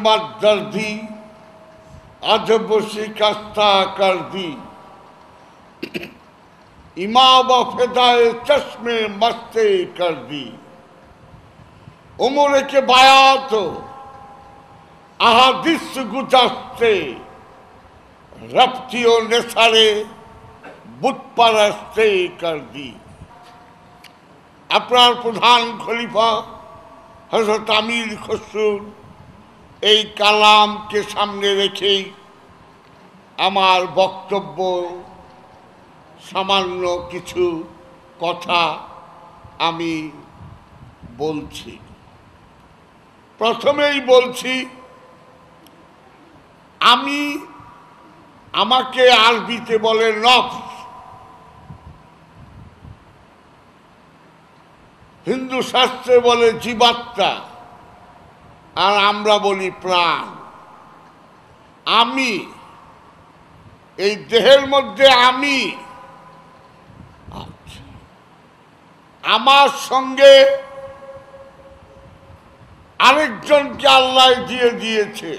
मत दर्द दी अजब शिकस्ता कर दी इमाम फिदाए चश्मे मस्ते कर दी उम्र के बायात अहादिस गुजस्ते रफ्तियों ने सारे बुत परस्ते कर दी আপনার প্রধান খলিফা হজরত আমির খসরুল এই কালামকে সামনে রেখেই আমার বক্তব্য সামান্য কিছু কথা আমি বলছি প্রথমেই বলছি আমি আমাকে আরবিতে বলে নফস হিন্দু শাস্ত্রে বলে জীবাত্মা আর আমরা বলি প্রাণ আমি এই দেহের মধ্যে আমি আচ্ছা। আমার সঙ্গে আরেকজনকে আল্লাহ দিয়ে দিয়েছে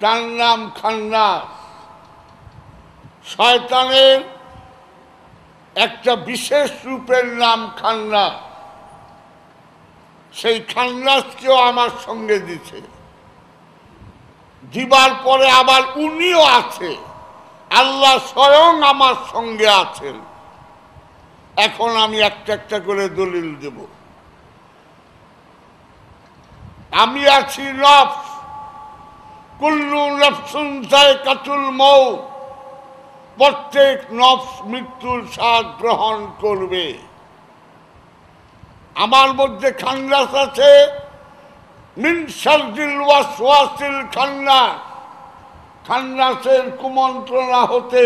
তার নাম খান্নাস শয়তানের একটা বিশেষ রূপের নাম খান্নাস সেই সন্ন্যাসকেও আমার সঙ্গে দিছে দিবার পরে আবার উনিও আছে আল্লাহ স্বয়ং আমার সঙ্গে আছেন এখন আমি একটা একটা করে দলিল দেব আমি আছি নফস কুল্লু নফসুন কাতুল মৌ প্রত্যেক নফস মৃত্যুর স্বাদ গ্রহণ করবে আমার মধ্যে খান্নাস আছে খান্নাসের কুমন্ত্রণা হতে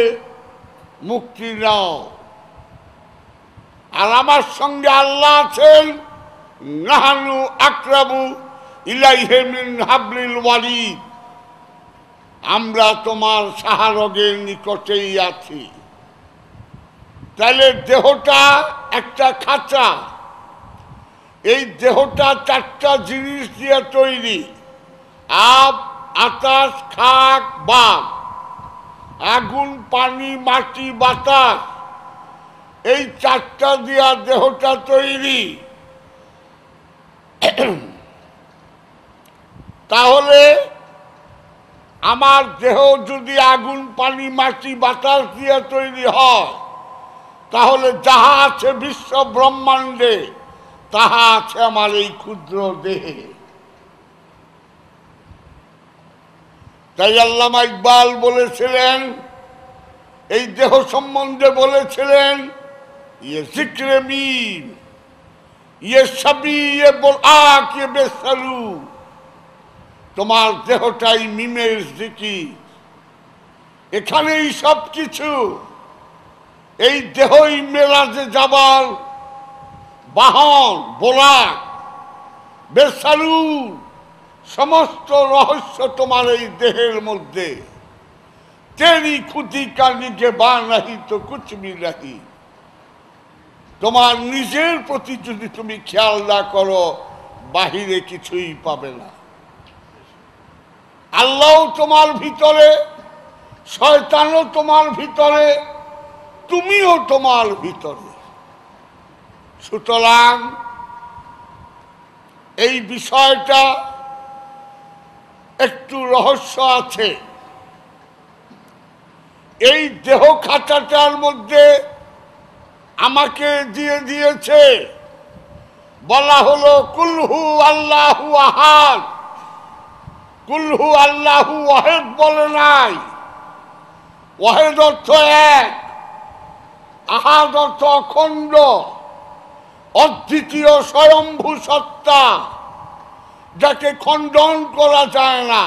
মুক্তি নাও আর আমার সঙ্গে আল্লাহ আছেন নাহানু আকরাবু ইলাইহেমিন হাবলিল ওয়ারি আমরা তোমার সাহারগের নিকটেই আছি তাহলে দেহটা একটা খাঁচা এই দেহটা চারটা জিনিস দিয়ে তৈরি আপ আকাশ খাক বা আগুন পানি মাটি বাতাস এই চারটা দিয়া দেহটা তৈরি তাহলে আমার দেহ যদি আগুন পানি মাটি বাতাস দিয়ে তৈরি হয় তাহলে যাহা আছে বিশ্ব ব্রহ্মাণ্ডে তাহা আছে আমার এই ক্ষুদ্র দেহে তাই আল্লামা ইকবাল বলেছিলেন এই দেহ সম্বন্ধে বলেছিলেন ইয়ে জিক্রে মিন ইয়ে সাবি ইয়ে বোলাক ইয়ে বেসালু তোমার দেহটাই মিমের জিকির এখানেই সব কিছু এই দেহই মেলাতে যাবার বাহন বোলা বেসালু সমস্ত রহস্য তোমার এই দেহের মধ্যে তেরি খুঁতি কানিকে বা নাহি তো কুচমি নাহি তোমার নিজের প্রতি যদি তুমি খেয়াল না করো বাহিরে কিছুই পাবে না আল্লাহ তোমার ভিতরে শয়তানও তোমার ভিতরে তুমিও তোমার ভিতরে সুতরাং এই বিষয়টা একটু রহস্য আছে এই দেহ খাতাটার মধ্যে আমাকে দিয়ে দিয়েছে বলা হলো কুলহু আল্লাহু আহাদ কুলহু আল্লাহু ওয়াহেদ বলে নাই ওয়াহেদ অর্থ এক আহাদ অর্থ অখণ্ড অদ্বিতীয় স্বয়ম্ভু সত্তা যাকে খণ্ডন করা যায় না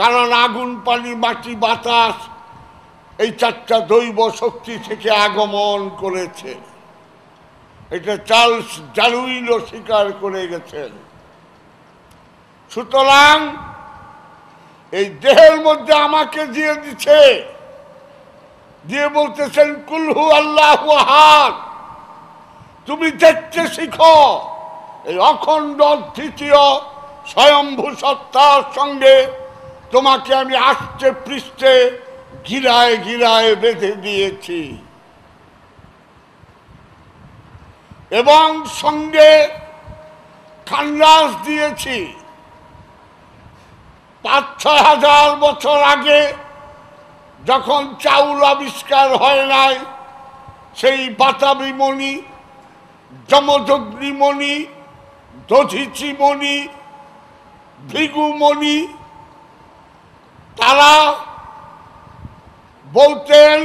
কারণ আগুন পানি মাটি বাতাস এই চারটা দৈব শক্তি থেকে আগমন করেছে এটা চার্লস ডারউইনও স্বীকার করে গেছেন সুতরাং এই দেহের মধ্যে আমাকে দিয়ে দিচ্ছে দিয়ে বলতেছেন কুলহু আল্লাহ হাত তুমি দেখতে শিখো এই অখণ্ড দ্বিতীয় স্বয়ম্ভূ সত্তার সঙ্গে তোমাকে আমি আসতে পৃষ্ঠে গিরায় গিরায় বেঁধে দিয়েছি এবং সঙ্গে খান্ডাস দিয়েছি পাঁচ ছয় হাজার বছর আগে যখন চাউল আবিষ্কার হয় নাই সেই বাতাবি মণি যমজগ্নিমণি দধিচিমণি ভৃগুমণি তারা বলতেন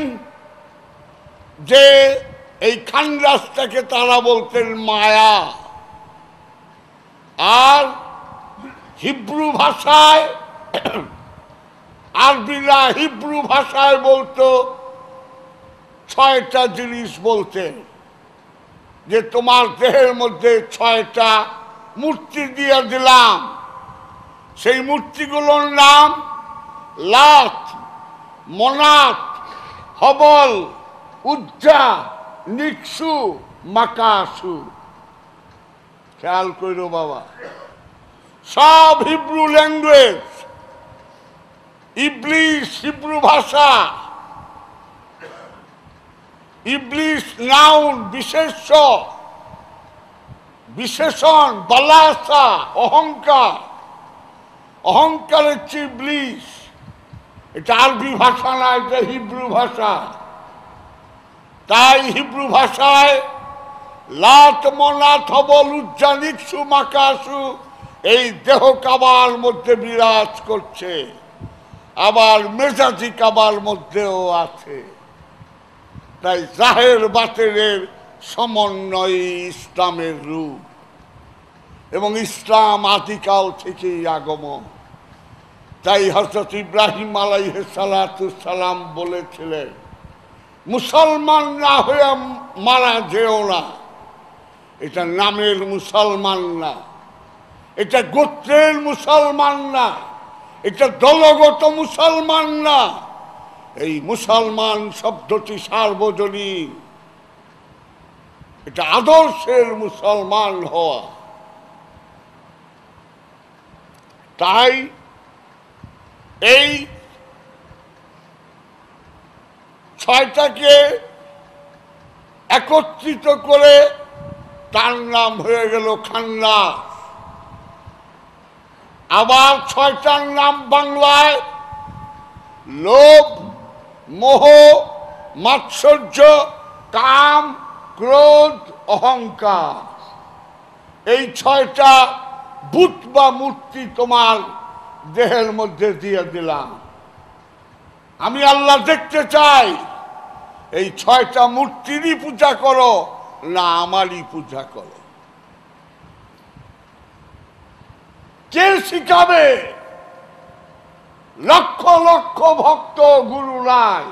যে এই খানরাজটাকে তারা বলতেন মায়া আর হিব্রু ভাষায় আরবিরা হিব্রু ভাষায় বলতো ছয়টা জিনিস বলতেন যে তোমার দেহের মধ্যে ছয়টা মূর্তি দিয়ে দিলাম সেই মূর্তিগুলোর নাম লাথ মনাথ হবল উজ্জা নিকসু মাকাসু খেয়াল কইর বাবা সব হিব্রু ল্যাঙ্গুয়েজ ইবলিশ হিব্রু ভাষা ইবলিস নাউন বিশেষ বিশেষণ বালাসা অহংকার অহংকার হচ্ছে ইবলিস এটা আরবি ভাষা না এটা হিব্রু ভাষা তাই হিব্রু ভাষায় লাত মনাথ বল উজ্জানিকসু মাকাসু এই দেহ কাবার মধ্যে বিরাজ করছে আবার মেজাজি কাবার মধ্যেও আছে তাই জাহের বাতেরের সমন্বয় ইসলামের রূপ এবং ইসলাম আদিকাল থেকেই আগমন তাই হজরত ইব্রাহিম আলাই সালাম বলেছিলেন মুসলমান না হয়ে মারা যেও না এটা নামের মুসলমান না এটা গোত্রের মুসলমান না এটা দলগত মুসলমান না এই মুসলমান শব্দটি সার্বজনীন এটা আদর্শের মুসলমান হওয়া তাই এই ছয়টাকে একত্রিত করে তার নাম হয়ে গেল খান্না আবার ছয়টার নাম বাংলায় লোভ মোহ মাৎসর্য কাম ক্রোধ অহংকার এই ছয়টা বুত বা মূর্তি তোমার দেহের মধ্যে দিয়ে দিলাম আমি আল্লাহ দেখতে চাই এই ছয়টা মূর্তিরই পূজা করো না আমারই পূজা করো কে শিখাবে লক্ষ লক্ষ ভক্ত গুরু নাই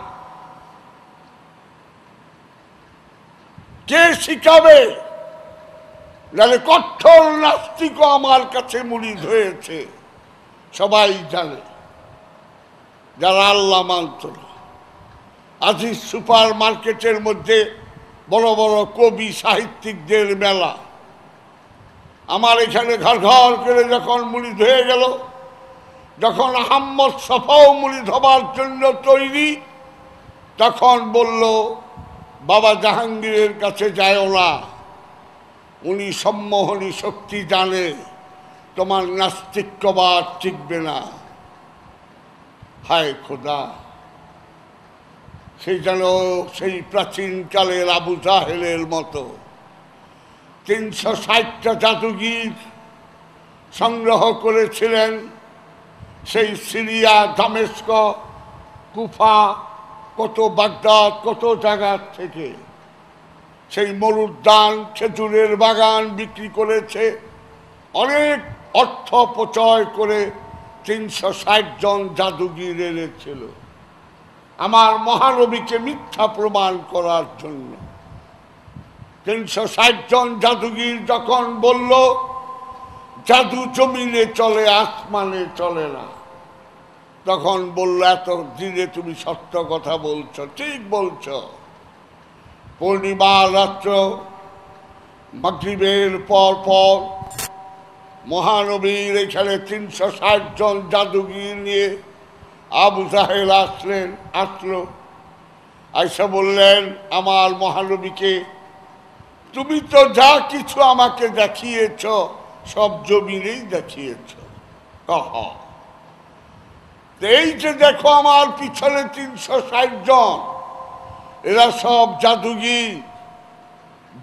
কে শিখাবে যাদের কঠোর নাস্তিক আমার কাছে মুড়ি হয়েছে সবাই জানে যারা আল্লাহ মানত না আজিজ সুপার মার্কেটের মধ্যে বড় বড় কবি সাহিত্যিকদের মেলা আমার এখানে ঘর ঘর করে যখন মুড়ি ধুয়ে গেল যখন আহম্মদ মুড়ি ধবার জন্য তৈরি তখন বলল বাবা জাহাঙ্গীরের কাছে যায়ও না উনি সম্মোহনী শক্তি জানে তোমার নাস্তিক্যবাদ টিকবে না হায় খোদা সে যেন সেই প্রাচীনকালের আবু জাহেলের মতো তিনশো ষাটটা জাদুগীর সংগ্রহ করেছিলেন সেই সিরিয়া দামেস্ক কুফা কত বাগদাদ কত জায়গা থেকে সেই মরুর খেজুরের বাগান বিক্রি করেছে অনেক অর্থ প্রচয় করে তিনশো ষাট জন জাদুগির এনেছিল আমার মহানবীকে মিথ্যা প্রমাণ করার জন্য তিনশো ষাট জন জাদুগির যখন বলল জাদু জমিনে চলে আসমানে চলে না তখন বলল এত দিনে তুমি সত্য কথা বলছো ঠিক বলছো পূর্ণিমা রাত্র মাগরিবের পর পর মহানবীর এখানে তিনশো ষাট জন জাদুগির নিয়ে আবু জাহেল আসলেন আসলো আইসা বললেন আমার মহানবীকে তুমি তো যা কিছু আমাকে দেখিয়েছ সব জমিনেই দেখিয়েছ এই যে দেখো আমার পিছনে তিনশো ষাট জন এরা সব জাদুগির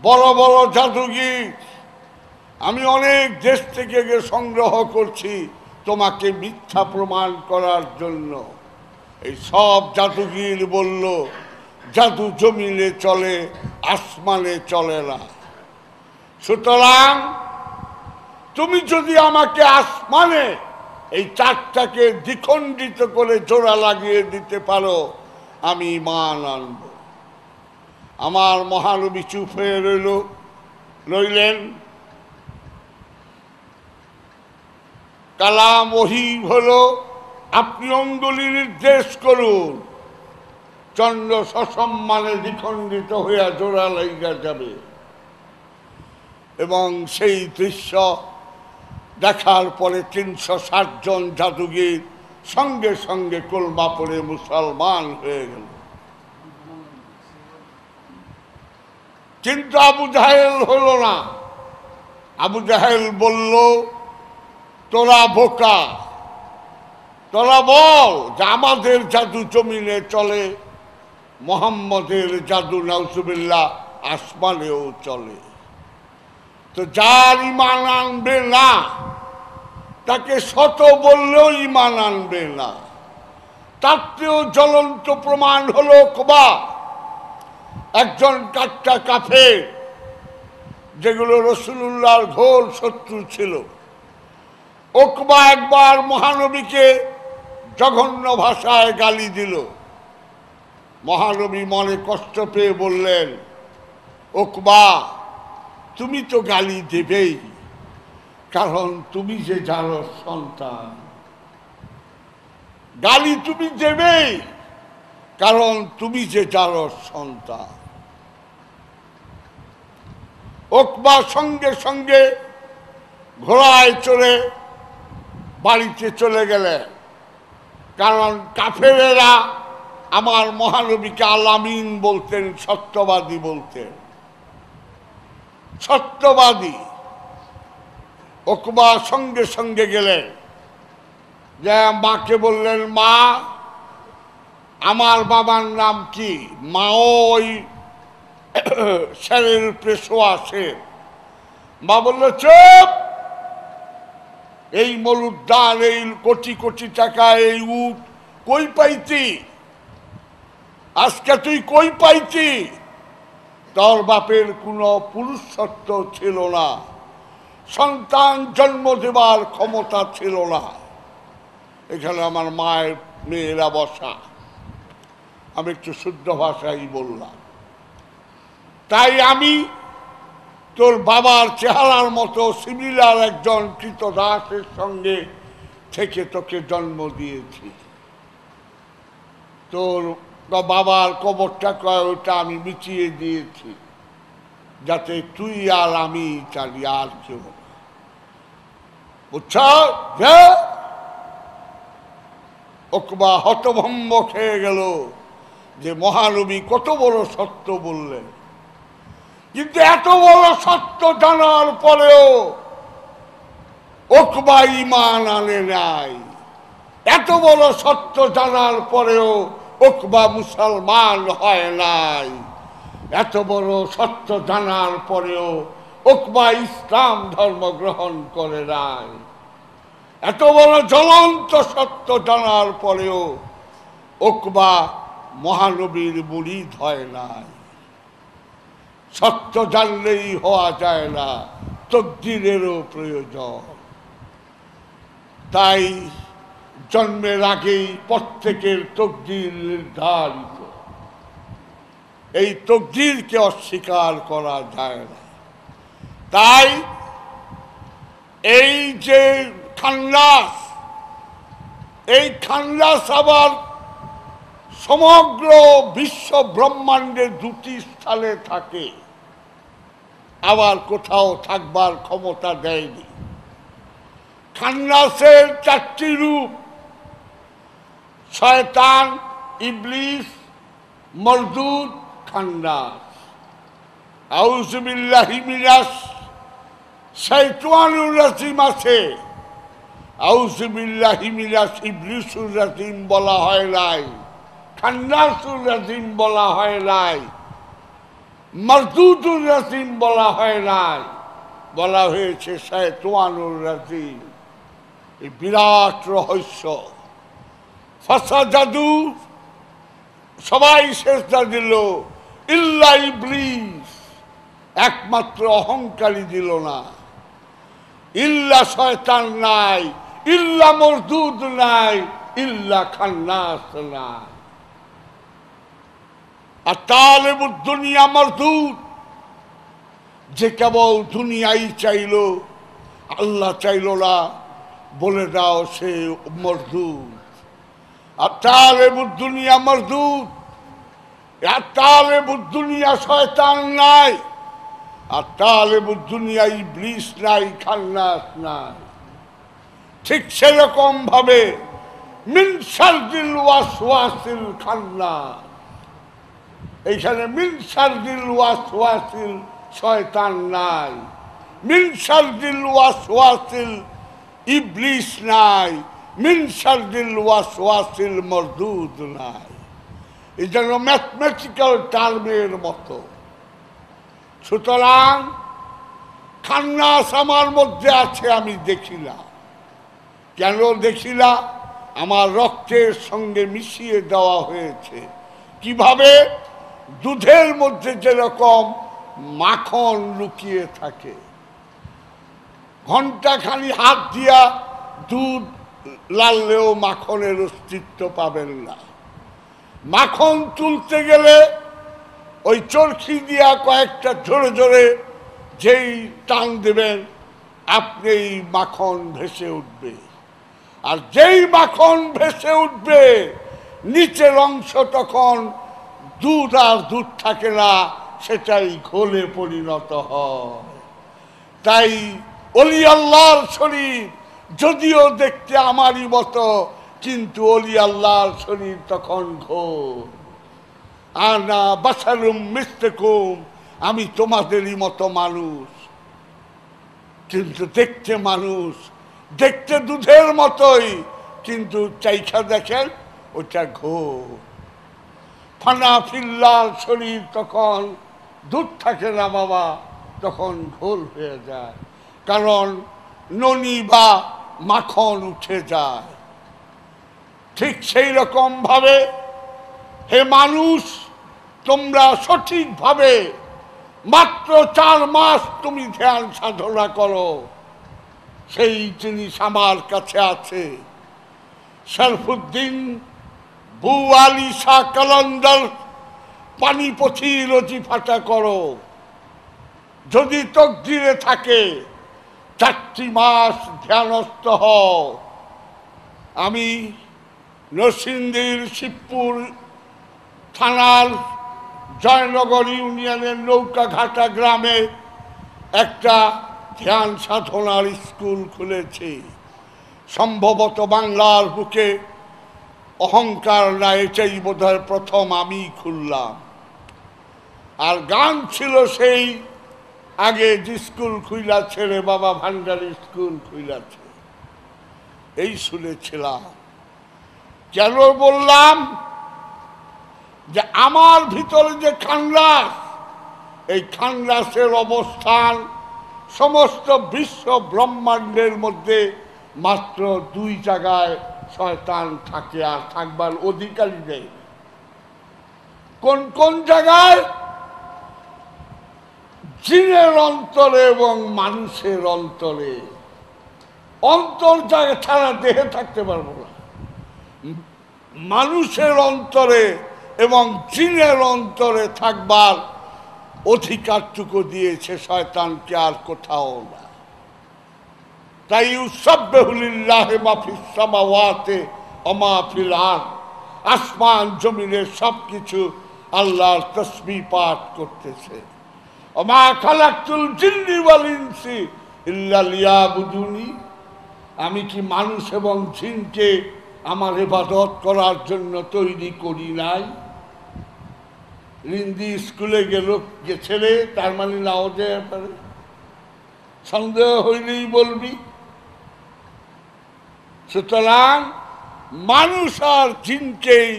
বড় বড় জাদুগির আমি অনেক দেশ থেকে সংগ্রহ করছি তোমাকে মিথ্যা প্রমাণ করার জন্য এই সব জাদুগির বলল জাদু জমিনে চলে আসমানে চলে না সুতরাং তুমি যদি আমাকে আসমানে এই চারটাকে দ্বিখণ্ডিত করে জোড়া লাগিয়ে দিতে পারো আমি মান আনব আমার মহানবী চুপ হয়ে রইল রইলেন কালাম ওহি হলো আপনি অঙ্গলি নির্দেশ করুন চন্দ্র সসম্মানে দ্বিখণ্ডিত হইয়া জোড়া লাগিয়া যাবে এবং সেই দৃশ্য দেখার পরে তিনশো জন জাদুগির সঙ্গে সঙ্গে কলমা পড়ে মুসলমান হয়ে গেল কিন্তু আবু জাহেল হল না আবু জাহেল বলল তোরা বোকা তোরা বল যে আমাদের জাদু জমিনে চলে মোহাম্মদের জাদু নাউসুবিল্লা আসমানেও চলে তো যার ইমান আনবে না তাকে শত বললেও ইমান আনবে না তার চেয়েও জ্বলন্ত প্রমাণ হলো কবা একজন কাটটা কাফে যেগুলো রসুল্লাহর ঘোর শত্রু ছিল ওকবা একবার মহানবীকে জঘন্য ভাষায় গালি দিল মহানবী মনে কষ্ট পেয়ে বললেন ওকবা তুমি তো গালি দেবেই কারণ তুমি যে জানো সন্তান গালি তুমি দেবেই কারণ তুমি যে জানো সন্তান ওকবা সঙ্গে সঙ্গে ঘোড়ায় চড়ে বাড়িতে চলে গেলে কারণ কাফেরেরা আমার মহানবীকে আলামিন বলতেন সত্যবাদী বলতেন সত্যবাদী ওকবা সঙ্গে সঙ্গে গেলেন যে মাকে বললেন মা আমার বাবার নাম কি মা ওই স্যারের উপরে শোয়া মা বলল চুপ এই মলুদ্দার এই কোটি কোটি টাকা এই উঠ কই পাইতি আজকে তুই কই পাইতি তার বাপের কোনো পুরুষত্ব ছিল না সন্তান জন্ম দেবার ক্ষমতা ছিল না এখানে আমার মায়ের মেয়েরা বসা আমি একটু শুদ্ধ ভাষাই বললাম তাই আমি তোর বাবার চেহারার মতো সিমিলার একজন কৃতদাসের সঙ্গে থেকে তোকে জন্ম দিয়েছি তোর বা বাবার কবরটা কয় ওটা আমি মিটিয়ে দিয়েছি যাতে তুই আর আমি চালি আর কেউ বুঝছ হতভম্ব খেয়ে গেল যে মহানবী কত বড় সত্য বললেন কিন্তু এত বড় সত্য জানার পরেও ওকবা ইমান আনে নাই এত বড় সত্য জানার পরেও ওকবা মুসলমান হয় নাই এত বড় সত্য জানার পরেও ওকবা ইসলাম ধর্ম গ্রহণ করে নাই এত বড় জ্বলন্ত সত্য জানার পরেও ওকবা মহানবীর মুরিদ হয় নাই সত্য জানলেই হওয়া যায় না তদ্দিনেরও প্রয়োজন তাই জন্মের আগেই প্রত্যেকের তকদির নির্ধারিত এই তকদিরকে অস্বীকার করা যায় না তাই এই যে খান্নাস এই খান্লাস আবার সমগ্র বিশ্ব ব্রহ্মাণ্ডে দুটি স্থানে থাকে আবার কোথাও থাকবার ক্ষমতা দেয়নি খান্নাসের চারটি রূপ শয়তান ইবলিস মজদুদ খান্নাস আউজবিল্লাহি মিনাস শৈতানুর রাসিম আছে আউজবিল্লাহি মিনাস ইবলিসুর রাসিম বলা হয় নাই খান্নাসুর রাসিম বলা হয় নাই মজদুদুর রাসিম বলা হয় নাই বলা হয়েছে শয়তানুর রাসিম এই বিরাট রহস্য ফাঁসা জাদু সবাই শেষদা দিল ইল্লাই ব্রিজ একমাত্র অহংকারী দিল না ইল্লা শয়তান নাই ইল্লা মজদুদ নাই ইল্লা খান্নাস নাই আর তাহলে দুনিয়া মজদুদ যে কেবল দুনিয়াই চাইল আল্লাহ চাইল না বলে দাও সে মজদুদ আত্মালে বুদ্দুনিয়া মজদুদ আত্মালে বুদ্দুনিয়া শয়তান নাই আত্মালে বুদ্দুনিয়া ইবলিস নাই খান্নাস নাই ঠিক সেরকম ভাবে মিনসারদিল ওয়াসওয়াসিল খান্না এইখানে মিনসারদিল ওয়াসওয়াসিল শয়তান নাই মিনসারদিল ওয়াসওয়াসিল ইবলিস নাই নাই ম্যাথমেটিক্যাল টার্মের মতো সুতরাং খান্নাস আমার মধ্যে আছে আমি দেখিলা কেন দেখিলা আমার রক্তের সঙ্গে মিশিয়ে দেওয়া হয়েছে কিভাবে দুধের মধ্যে যেরকম মাখন লুকিয়ে থাকে ঘন্টা খালি হাত দিয়া দুধ লাললেও মাখনের অস্তিত্ব পাবেন না মাখন তুলতে গেলে ওই চরখি দিয়া কয়েকটা ঝরে ঝরে যেই টান দেবেন আপনি মাখন ভেসে উঠবে আর যেই মাখন ভেসে উঠবে নিচের অংশ তখন দুধ আর দুধ থাকে না সেটাই ঘোলে পরিণত হয় তাই অলি আল্লাহর শরীফ যদিও দেখতে আমারই মতো কিন্তু অলি আল্লাহর শরীর তখন ঘোর আর না বাসারুম মিস্তেকুম আমি তোমাদেরই মতো মানুষ কিন্তু দেখতে মানুষ দেখতে দুধের মতোই কিন্তু চাইছা দেখেন ওটা ঘোর ফানা ফিল্লার শরীর তখন দুধ থাকে না বাবা তখন ঘোল হয়ে যায় কারণ ননি বা মাখন উঠে যায় ঠিক সেই রকমভাবে হে মানুষ তোমরা সঠিকভাবে মাত্র চার মাস তুমি ধ্যান সাধনা করো সেই জিনিস আমার কাছে আছে শরফুদ্দিন বু আলী শাহ কলন্দর রচি ফাটা করো যদি তকদিরে থাকে চারটি মাস ধ্যানস্থ হও আমি নরসিংদীর শিবপুর থানার জয়নগর ইউনিয়নের নৌকাঘাটা গ্রামে একটা ধ্যান সাধনার স্কুল খুলেছি সম্ভবত বাংলার বুকে অহংকার না এটাই বোধহয় প্রথম আমি খুললাম আর গান ছিল সেই আগে স্কুল খুইলা ছেড়ে বাবা ভান্ডার স্কুল খুইলাছে এই শুনেছিলাম কেন বললাম যে আমার ভিতরে যে খান্ডাস এই খান্ডাসের অবস্থান সমস্ত বিশ্ব ব্রহ্মাণ্ডের মধ্যে মাত্র দুই জায়গায় শয়তান থাকে আর থাকবার অধিকারী নেই কোন কোন জায়গায় চীনের অন্তরে এবং মানুষের অন্তরে অন্তর জায়গা ছাড়া দেহে থাকতে পারবো না মানুষের অন্তরে এবং চীনের অন্তরে থাকবার অধিকারটুকু দিয়েছে শয়তানকে আর কোথাও না তাই ইউসব্যহুলিল্লাহে মাফিস অমাফিল আসমান জমিনের সব কিছু আল্লাহর তসবি পাঠ করতেছে মা আমি কি মানুষ এবং জিনকে আমার ইবাদত করার জন্য তৈরি করি নাই রিন্দি স্কুলে গেল গেছেলে তার মানে নাও যায় পারে সন্দেহ হইলেই বলবি সুতরাং মানুষ আর জিনকেই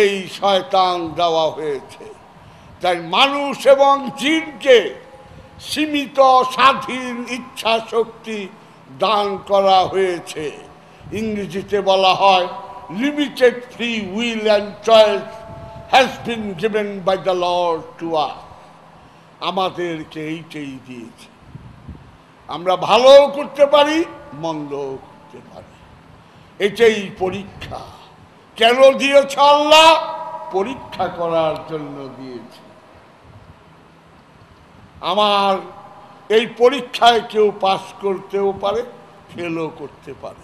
এই শয়তান দেওয়া হয়েছে তাই মানুষ এবং জিনকে সীমিত স্বাধীন ইচ্ছা শক্তি দান করা হয়েছে ইংরেজিতে বলা হয় limited free will and choice has been given by the law to us আমাদেরকে এইটাই দিয়েছে আমরা ভালোও করতে পারি মন্দও করতে পারি এটাই পরীক্ষা কেন দিয়েছে আল্লাহ পরীক্ষা করার জন্য দিয়েছে আমার এই পরীক্ষায় কেউ পাস করতেও পারে ফেলও করতে পারে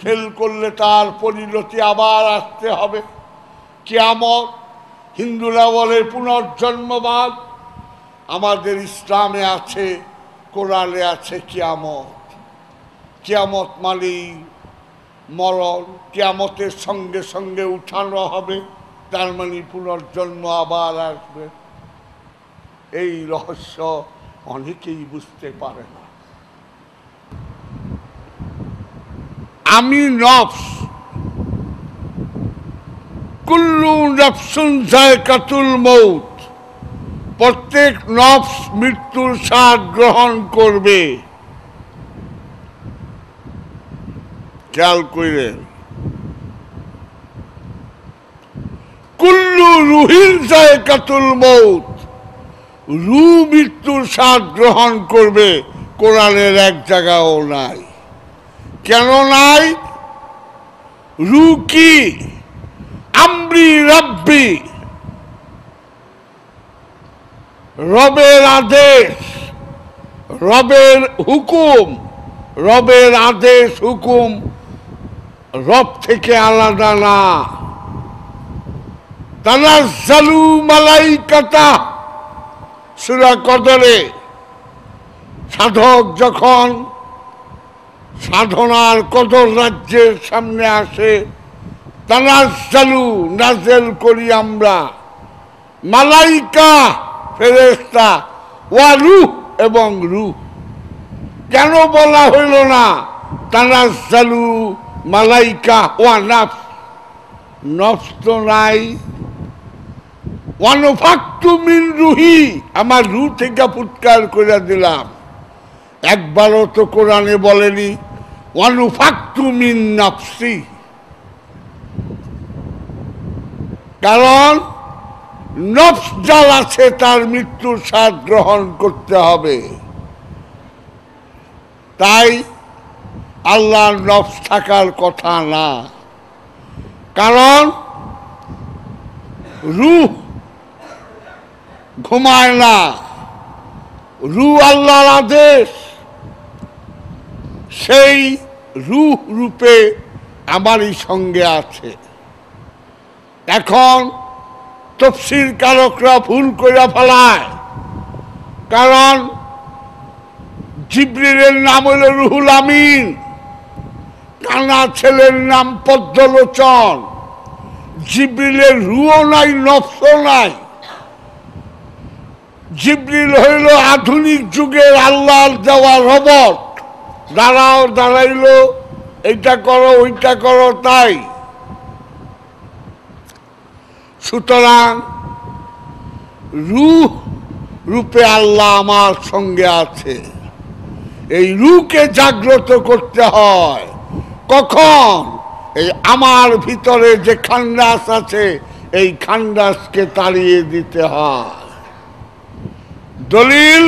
ফেল করলে তার পরিণতি আবার আসতে হবে কেয়ামত হিন্দুরা বলে পুনর্জন্মবাদ আমাদের ইসলামে আছে কোরালে আছে কিয়ামত কিয়ামত মানে মরণ কিয়ামতের সঙ্গে সঙ্গে উঠানো হবে তার মানে পুনর্জন্ম আবার আসবে এই রহস্য অনেকেই বুঝতে পারে না আমি নফস কুল্লু নফসুন কাতুল মৌত প্রত্যেক নফস মৃত্যুর স্বাদ গ্রহণ করবে খেয়াল করিলেন কুল্লু রুহিল কাতুল মৌত রু মৃত্যুর স্বাদ গ্রহণ করবে কোরআনের এক জায়গাও নাই কেন নাই রু কি আমি রব্বি রবের আদেশ রবের হুকুম রবের আদেশ হুকুম রব থেকে আলাদা না তারা জালু মালাইকাতা সুরা কদরে সাধক যখন সাধনার কদর রাজ্যের সামনে আসে তানাজালু নাজেল করি আমরা মালাইকা ফেরেস্তা ওয়া রুহ এবং রুহ কেন বলা হইল না তানাজালু মালাইকা ওয়া নফ নফ তো নাই ওয়ানফাক্তু মিন রুহি আমার রু থেকে ফুৎকার করে দিলাম একবারও তো কোরআনে বলেনি ওয়ানুফাক্তু মিন নাফসি কারণ নফস জাল আছে তার মৃত্যুর স্বাদ গ্রহণ করতে হবে তাই আল্লাহর নফস থাকার কথা না কারণ রুহ ঘুমায় না রু আল্লাহর আদেশ সেই রুহ রূপে আমারই সঙ্গে আছে এখন তফসির কারকরা ভুল করে ফেলায় কারণ জিব্রিলের নাম হল রুহুল আমিন কানা ছেলের নাম পদ্মলোচন জিব্রিলের রুও নাই নফসও নাই জিবলিল হইল আধুনিক যুগের আল্লাহর দেওয়া রবট দাঁড়াও দাঁড়াইল এইটা করো ওইটা করো তাই সুতরাং রুহ রূপে আল্লাহ আমার সঙ্গে আছে এই রুকে জাগ্রত করতে হয় কখন এই আমার ভিতরে যে খান্ডাস আছে এই খান্ডাসকে তাড়িয়ে দিতে হয় দলিল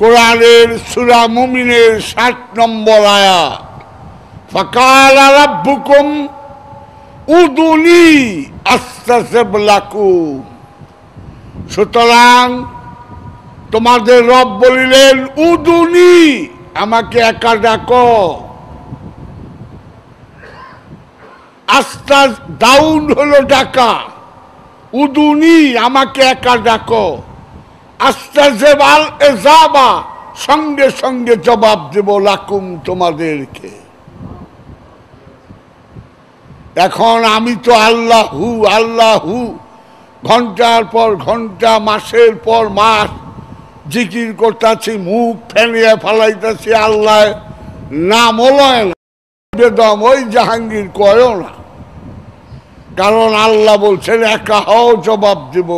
কোরআনের সুরা মুমিনের ষাট নম্বর আয়া ফকাল আলাভুকুম উদুনি আস্তাসেব সুতরাং তোমাদের রব বলিলেন উদুনি আমাকে একা ডাকো আস্তা ডাউন হলো ডাকা উদুনি আমাকে একা ডাকো সঙ্গে সঙ্গে জবাব দেব লাকুম তোমাদেরকে এখন আমি তো আল্লাহু আল্লাহু ঘন্টার পর ঘন্টা মাসের পর মাস জিকির করতেছি মুখ ফেলিয়ে ফেলাইতেছি আল্লাহ নাম বেদম ওই জাহাঙ্গীর কয়ও না কারণ আল্লাহ বলছেন একা হও জবাব দেব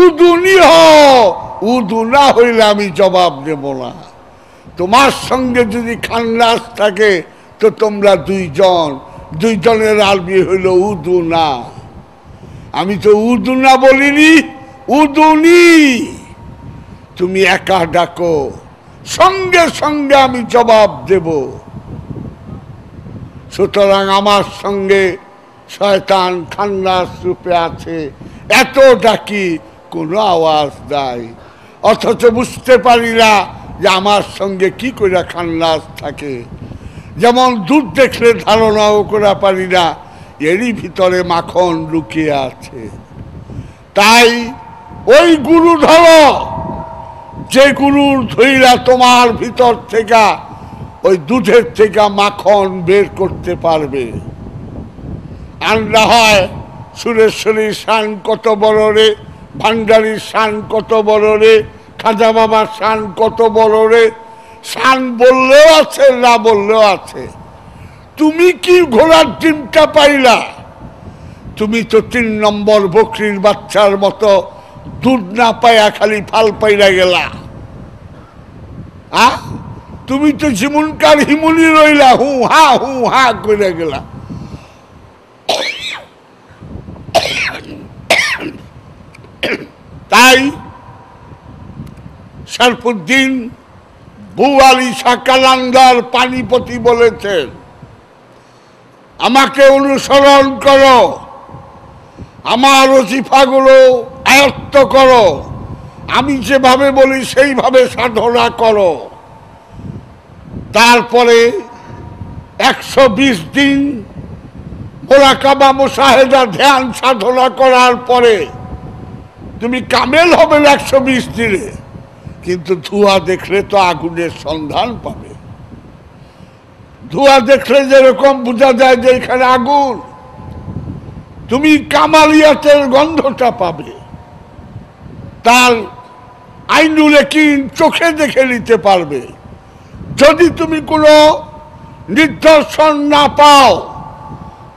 উদুনি হ উদু না হইলে আমি জবাব দেব না তোমার সঙ্গে যদি খান্নাস থাকে তো তোমরা দুইজন দুইজনের আরবি হইল উদুনা আমি তো উদুনা বলিনি উদুনি তুমি একা ডাকো সঙ্গে সঙ্গে আমি জবাব দেব সুতরাং আমার সঙ্গে শয়তান খান্নাস রূপে আছে এত ডাকি কোনো আওয়াজ নাই অথচ বুঝতে পারি না যে আমার সঙ্গে কি করে খান্নাস থাকে যেমন দুধ দেখলে ধারণাও করা পারি না এরই ভিতরে মাখন লুকিয়ে আছে তাই ওই গুরু ধরো যে গুরুর ধৈরা তোমার ভিতর থেকে ওই দুধের থেকে মাখন বের করতে পারবে আর না হয় সুরেশ্বরী সান কত বড় রে ভান্ডারির শান কত বড় রে খাজা বাবার শান কত বড় রে শান বললেও আছে না বললেও আছে তুমি কি ঘোড়ার ডিমটা পাইলা তুমি তো তিন নম্বর বকরির বাচ্চার মতো দুধ না পাইয়া খালি ফাল পাইরা গেলা আ তুমি তো জীবনকার হিমুনি রইলা হু হা হু হা করে গেলা তাই শরফুদ্দিন বুয়ালি সাকালান্দার পানিপতি বলেছেন আমাকে অনুসরণ করো আমার অজিফাগুলো আয়ত্ত করো আমি যেভাবে বলি সেইভাবে সাধনা করো তারপরে একশো বিশ দিন মোরাকাবা মোশাহেদা ধ্যান সাধনা করার পরে তুমি কামেল হবে একশো বিশ দিনে কিন্তু ধোঁয়া দেখলে তো আগুনের সন্ধান পাবে ধোঁয়া দেখলে যেরকম বোঝা যায় যে এখানে আগুন তুমি কামালিয়াতের গন্ধটা পাবে তার আইনুলে কি চোখে দেখে নিতে পারবে যদি তুমি কোনো নিদর্শন না পাও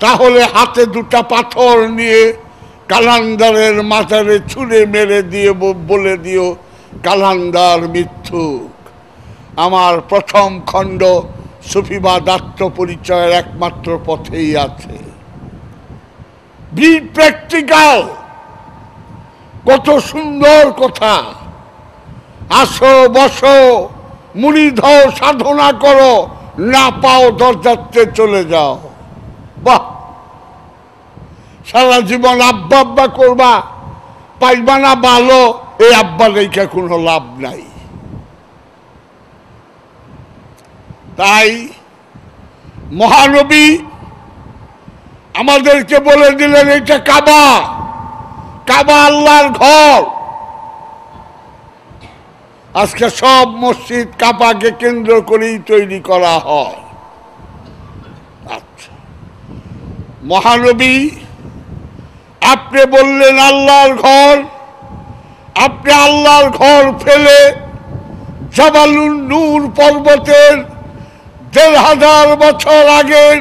তাহলে হাতে দুটা পাথর নিয়ে কালান্দারের মাথারে ছুঁড়ে মেরে দিয়ে বলে দিও কালান্দার মৃত্যুক আমার প্রথম খণ্ড সুফিবাদ আত্মপরিচয়ের একমাত্র পথেই আছে বি কত সুন্দর কথা আসো বসো মুড়ি ধো সাধনা করো না পাও দরজাতে চলে যাও বাহ সারা জীবন আব্বা আব্বা করবা পাইবা না ভালো এই আব্বা রেখে কোনো লাভ নাই তাই মহানবী আমাদেরকে বলে দিলেন এটা কাবা কাবা আল্লাহর ঘর আজকে সব মসজিদ কাবাকে কেন্দ্র করেই তৈরি করা হয় আচ্ছা মহানবী আপনি বললেন আল্লাহর ঘর আপনি আল্লাহর ঘর ফেলে জাবালুন নূর পর্বতের দেড় হাজার বছর আগের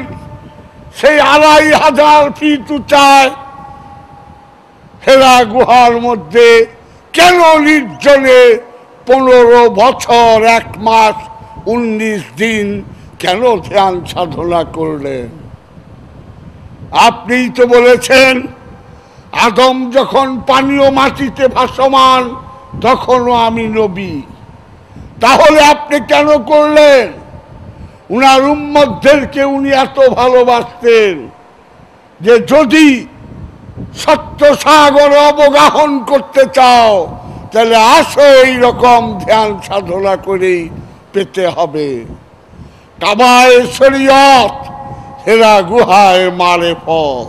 সেই আড়াই হাজার ফিট উঁচায় হেরা গুহার মধ্যে কেন নির্জনে পনেরো বছর এক মাস উনিশ দিন কেন ধ্যান সাধনা করলেন আপনিই তো বলেছেন আদম যখন পানীয় মাটিতে ভাসমান তখনও আমি নবী তাহলে আপনি কেন করলেন উনার উম্মদদেরকে উনি এত ভালোবাসতেন যে যদি সত্য সাগর অবগাহন করতে চাও তাহলে আসো এই রকম ধ্যান সাধনা করেই পেতে হবে কাবায় শরীয়ত হেরা গুহায় মারে পথ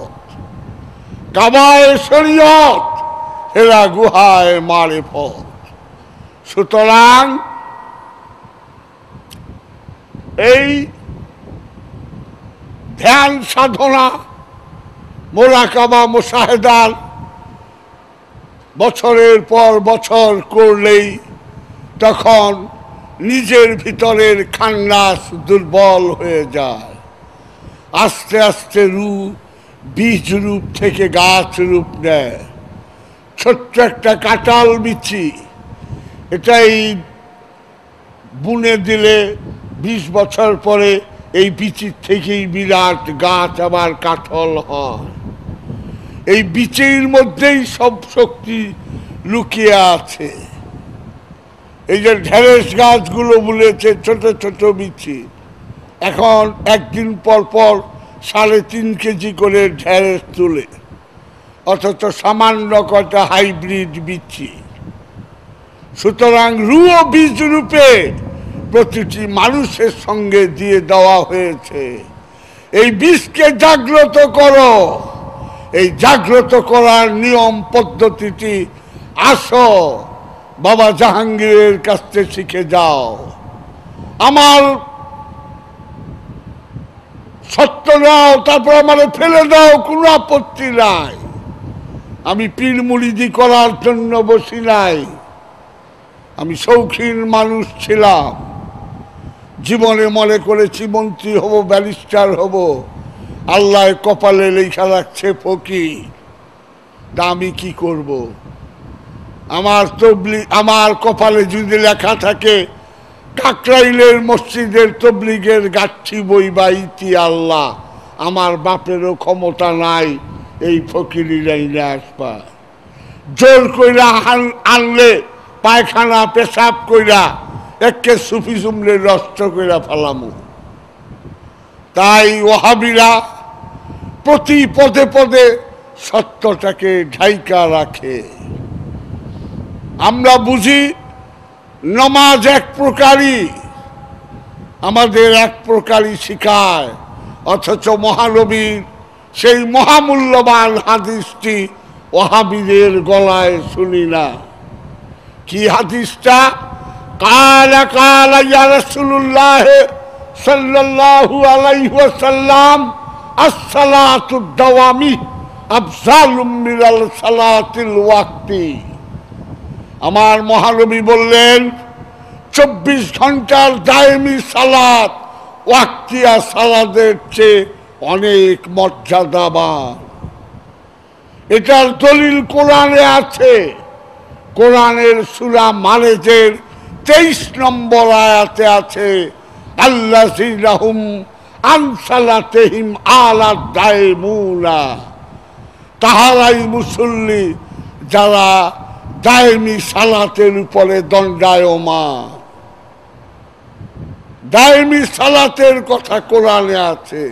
কাবায় শরীয়ত এরা গুহায় মারে সুতরাং এই ধ্যান সাধনা মোলাকাবা মোশাহেদার বছরের পর বছর করলেই তখন নিজের ভিতরের খান্নাস দুর্বল হয়ে যায় আস্তে আস্তে রূপ বীজ রূপ থেকে গাছ রূপ নেয় ছোট্ট একটা কাঁটাল বিচি এটাই বুনে দিলে ২০ বছর পরে এই বিচির থেকেই বিরাট গাছ আবার কাঠল হয় এই বিচির মধ্যেই সব শক্তি লুকিয়ে আছে এই যে ঢেঁড়স গাছগুলো বলেছে ছোট ছোট বিচি এখন একদিন পর পর সাড়ে তিন কেজি করে ঢ্যাঁড়স তুলে অথচ সামান্য কটা হাইব্রিড বিচ্ছি সুতরাং রুও বীজ রূপে প্রতিটি মানুষের সঙ্গে দিয়ে দেওয়া হয়েছে এই বীজকে জাগ্রত করো এই জাগ্রত করার নিয়ম পদ্ধতিটি আসো বাবা জাহাঙ্গীরের কাছ থেকে শিখে যাও আমার সত্য নাও তারপর আমার ফেলে দাও কোনো আপত্তি নাই আমি পীরমুরিদি করার জন্য বসি নাই আমি শৌখিন মানুষ ছিলাম জীবনে মনে করেছি মন্ত্রী হব ব্যারিস্টার হব আল্লাহ কপালে লেখা রাখছে ফকির তা আমি কি করব আমার তবলি আমার কপালে যদি লেখা থাকে কাকরাইলের মসজিদের তবলিগের গাছি বই বা ইতি আল্লাহ আমার বাপেরও ক্ষমতা নাই এই ফকিরিরাই আসবা জোর কইরা আনলে পায়খানা পেশাব কইরা একে সুফি জুমলে নষ্ট কইরা ফালামু তাই ওহাবিরা প্রতি পদে পদে সত্যটাকে ঢাইকা রাখে আমরা বুঝি নমাজ এক প্রকারই আমাদের এক প্রকারই শিখায় অথচ মহানবীর সেই মহামূল্যবান হাদিসটি ওহাবিদের গলায় শুনি না কি হাদিসটা কালা কালা ইয়া রাসূলুল্লাহ সাল্লাল্লাহু আলাইহি ওয়াসাল্লাম আসসালাতু সালাতিল ওয়াক্তি আমার মহানবী বললেন চব্বিশ ঘন্টার দায়মি সালাদ ওয়াক্তিয়া সালাদের চেয়ে অনেক মর্যাদাবান এটার দলিল কোরআনে আছে কোরআনের সুরা মালেজের তেইশ নম্বর আয়াতে আছে আল্লাহ রাহুম আনসালা তেহিম আলা দায়মুনা তাহারাই মুসল্লি যারা দায়মি সালাতের উপরে দণ্ডায়মা দায়মি সালাতের কথা কোরআনে আছে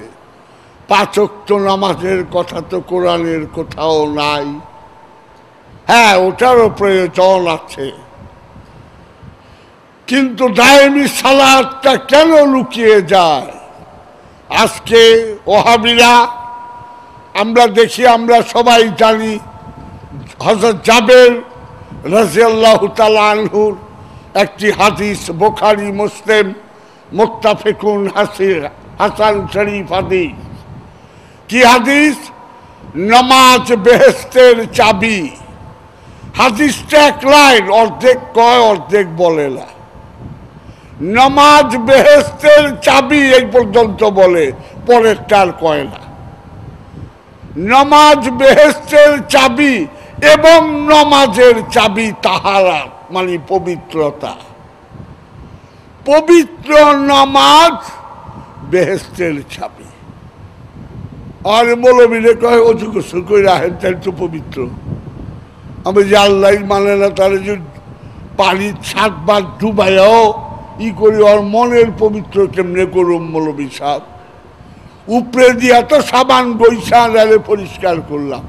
তো নামাজের কথা তো কোরআনের কোথাও নাই হ্যাঁ ওটারও প্রয়োজন আছে কিন্তু দায়মি সালাদটা কেন লুকিয়ে যায় আজকে ওহাবিরা আমরা দেখি আমরা সবাই জানি হজরত জাবের রাজিয়াল্লাহ তালাহুর একটি হাদিস বোখারি মুসলিম মুক্তাফেকুন হাসির হাসান শরীফ হাদিস কি হাদিস নামাজ বেহেস্তের চাবি হাদিসটা এক লাইন অর্ধেক কয় অর্ধেক বলে না নামাজ বেহেস্তের চাবি এই পর্যন্ত বলে পরেরটা আর কয় না নামাজ বেহেস্তের চাবি এবং নমাজের চাবি তাহারা মানে পবিত্রতা পবিত্র নমাজ বেহেস্তের চাবি আর বলো মিলে কয় অজু গোসল করে রাখেন তাই তো পবিত্র আমি যে আল্লাহ মানে না তারা যে পানি পানির বা ডুবাইয়াও ই করি ওর মনের পবিত্র কেমনে করুম মৌলবী সাপ উপরে দিয়ে তো সাবান বৈশাখ পরিষ্কার করলাম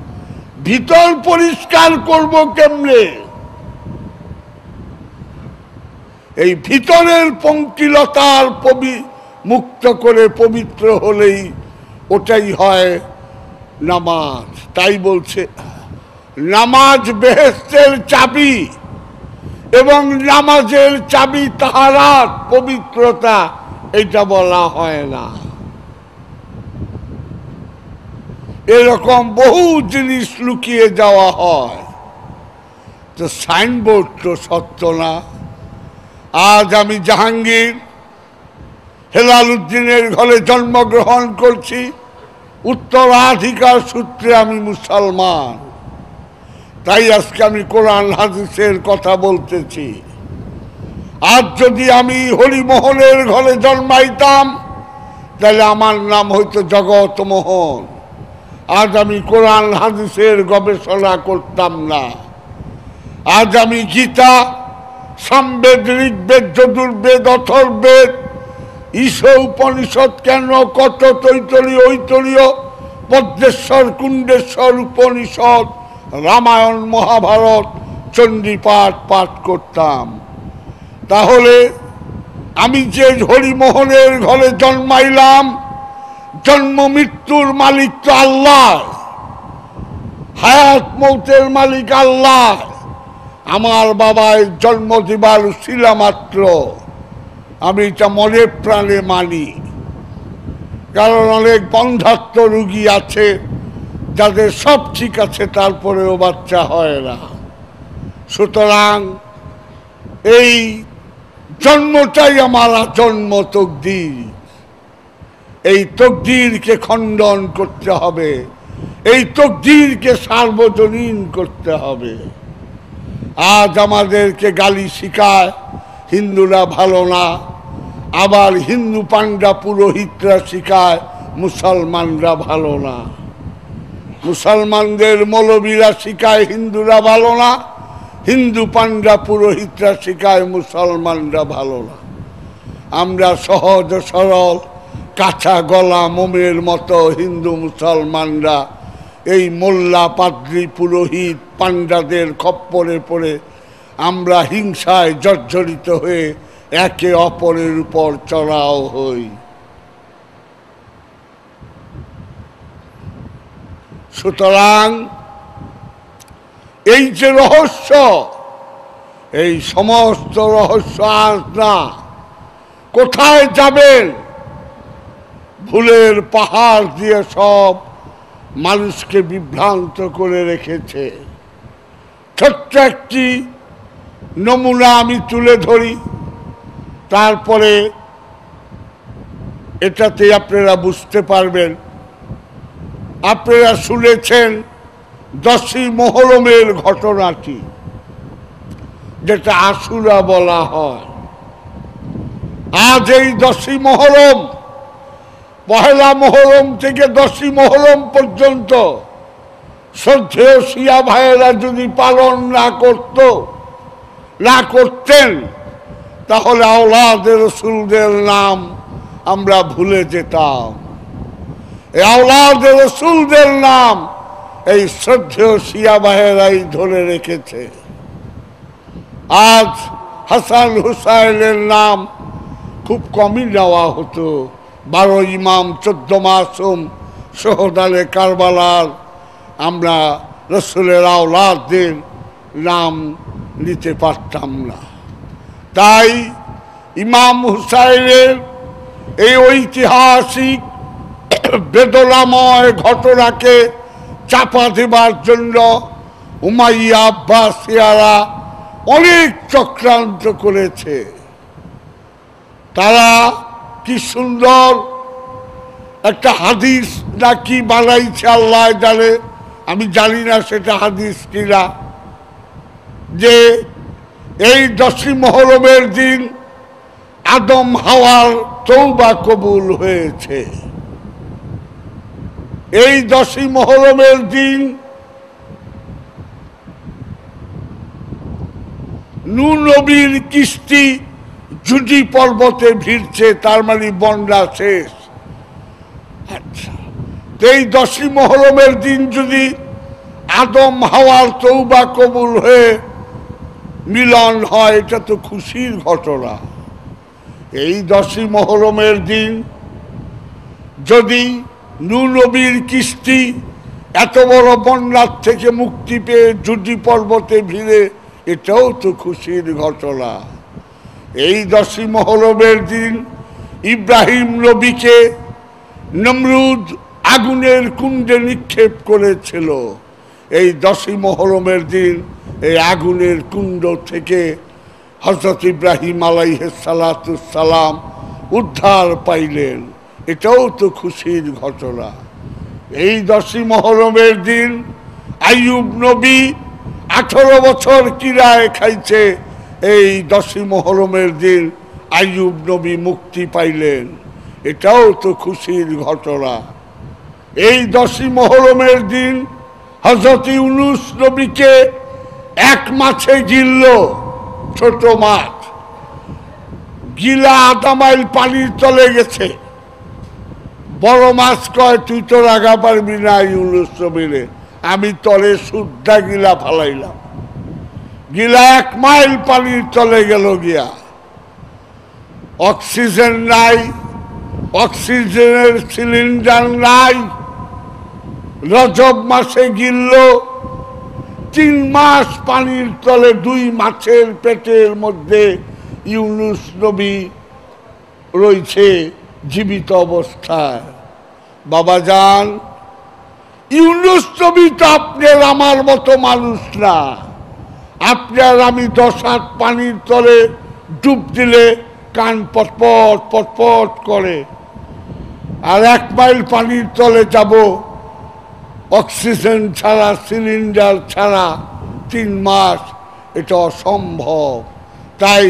ভিতর পরিষ্কার করব কেমনে এই ভিতরের পঙ্কিলতার পবি মুক্ত করে পবিত্র হলেই ওটাই হয় নামাজ তাই বলছে নামাজ বেহেস্তের চাবি এবং নামাজের চাবি তাহারা পবিত্রতা এটা বলা হয় না এরকম বহু জিনিস লুকিয়ে যাওয়া হয় তো সাইনবোর্ড তো সত্য না আজ আমি জাহাঙ্গীর হেলাল উদ্দিনের ঘরে জন্মগ্রহণ করছি উত্তরাধিকার সূত্রে আমি মুসলমান তাই আজকে আমি কোরআন হাদিসের কথা বলতেছি আজ যদি আমি হরিমোহনের ঘরে জন্মাইতাম তাহলে আমার নাম হইতো জগৎ মোহন আজ আমি কোরআন হাদিসের গবেষণা করতাম না আজ আমি গীতা সামবেদ ঋগ্বেদ যদুর্বেদ অথর্বেদ ঈশ উপনিষদ কেন কত তৈতলীয় ঐতলীয় পদ্মেশ্বর কুণ্ডেশ্বর উপনিষদ রামায়ণ মহাভারত চণ্ডীপাঠ পাঠ করতাম তাহলে আমি যে হরিমোহনের ঘরে জন্মাইলাম জন্ম মৃত্যুর মালিক তো আল্লাহ হায়াত মৌতের মালিক আল্লাহ আমার বাবায় জন্ম দিবার শিলা মাত্র আমি এটা মনে প্রাণে মানি কারণ অনেক বন্ধাত্ম রুগী আছে যাদের সব ঠিক আছে তারপরেও বাচ্চা হয় না সুতরাং এই জন্মটাই আমার জন্ম তকদির এই তকদিরকে খণ্ডন করতে হবে এই তকদিরকে সার্বজনীন করতে হবে আজ আমাদেরকে গালি শিখায় হিন্দুরা ভালো না আবার হিন্দু পাণ্ডা পুরোহিতরা শিখায় মুসলমানরা ভালো না মুসলমানদের মৌলবীরা শিখায় হিন্দুরা ভালো না হিন্দু পাণ্ডা পুরোহিতরা শিকায় মুসলমানরা ভালো না আমরা সহজ সরল কাঁচা গলা মোমের মতো হিন্দু মুসলমানরা এই মোল্লা পাদ্রি পুরোহিত পাণ্ডাদের খপ্পরে পড়ে আমরা হিংসায় জর্জরিত হয়ে একে অপরের উপর চড়াও হই সুতরাং এই যে রহস্য এই সমস্ত রহস্য আজ না কোথায় যাবেন ভুলের পাহাড় দিয়ে সব মানুষকে বিভ্রান্ত করে রেখেছে ছোট্ট একটি নমুনা আমি তুলে ধরি তারপরে এটাতে আপনারা বুঝতে পারবেন আপনারা শুনেছেন দশই মহরমের ঘটনাটি যেটা আসুরা বলা হয় আজ এই দশই মহরম পহেলা মহরম থেকে দশই মহরম পর্যন্ত শ্রদ্ধেয় শিয়া ভাইয়েরা যদি পালন না করত না করতেন তাহলে আওলাদের রসুলদের নাম আমরা ভুলে যেতাম এই আওলাদের রসুলদের নাম এই শ্রদ্ধেয় শিয়া ভাইয়েরাই ধরে রেখেছে আজ হাসান হুসাইনের নাম খুব কমই নেওয়া হতো বারো ইমাম চোদ্দ মাসুম সোহদালে কারবালার আমরা রসুলের আওলাদদের নাম নিতে পারতাম না তাই ইমাম হুসাইনের এই ঐতিহাসিক বেদনাময় ঘটনাকে চাপা দেবার জন্য উমাইয়া ইয়ারা অনেক চক্রান্ত করেছে তারা কি সুন্দর একটা হাদিস না কি বানাইছে আল্লাহ জানে আমি জানি না সেটা হাদিস কিনা যে এই দশী মহরমের দিন আদম হাওয়ার তৌবা কবুল হয়েছে এই দশী মহরমের দিন নুনবীর নবীর কিস্তি জুজি পর্বতে ভিড়ছে তার মানে বন্যা শেষ আচ্ছা এই দশী মহরমের দিন যদি আদম হাওয়ার তৌবা কবুল হয়ে মিলন হয় এটা তো খুশির ঘটনা এই দশী মহরমের দিন যদি নুনবীর কিস্তি এত বড় বন্যার থেকে মুক্তি পেয়ে জুটি পর্বতে ভিড়ে এটাও তো খুশির ঘটনা এই দশী মহরমের দিন ইব্রাহিম নবীকে নমরুদ আগুনের কুণ্ডে নিক্ষেপ করেছিল এই দশী মহরমের দিন এই আগুনের কুণ্ড থেকে হজরত ইব্রাহিম আলাইহ সালাতুসালাম উদ্ধার পাইলেন এটাও তো খুশির ঘটনা এই দশী মহরমের দিন আয়ুব নবী আঠেরো বছর কিরায় খাইছে এই দশই মহরমের দিন আয়ুব নবী মুক্তি পাইলেন এটাও তো খুশির ঘটনা এই দশই মহরমের দিন হজরত ইউনুস নবীকে এক মাছে গিলল ছোট মাছ গিলা আধা মাইল পানির চলে গেছে বড় মাছ কয় তুই তো রাগা পারবি না ইউনুস নবীরে আমি তলে সুদ্ধা গিলা ফালাইলাম গিলা এক মাইল পানি চলে গেল গিয়া অক্সিজেন নাই অক্সিজেনের সিলিন্ডার নাই রজব মাসে গিলল তিন মাস পানির তলে দুই মাছের পেটের মধ্যে ইউনুস নবী রয়েছে জীবিত অবস্থায় বাবা যান ইউনুস নবী তো আপনার আমার মতো মানুষ না আপনার আমি দশ হাত পানির তলে ডুব দিলে কান পটপট পটপট করে আর এক মাইল পানির তলে যাব অক্সিজেন ছাড়া সিলিন্ডার ছাড়া তিন মাস এটা অসম্ভব তাই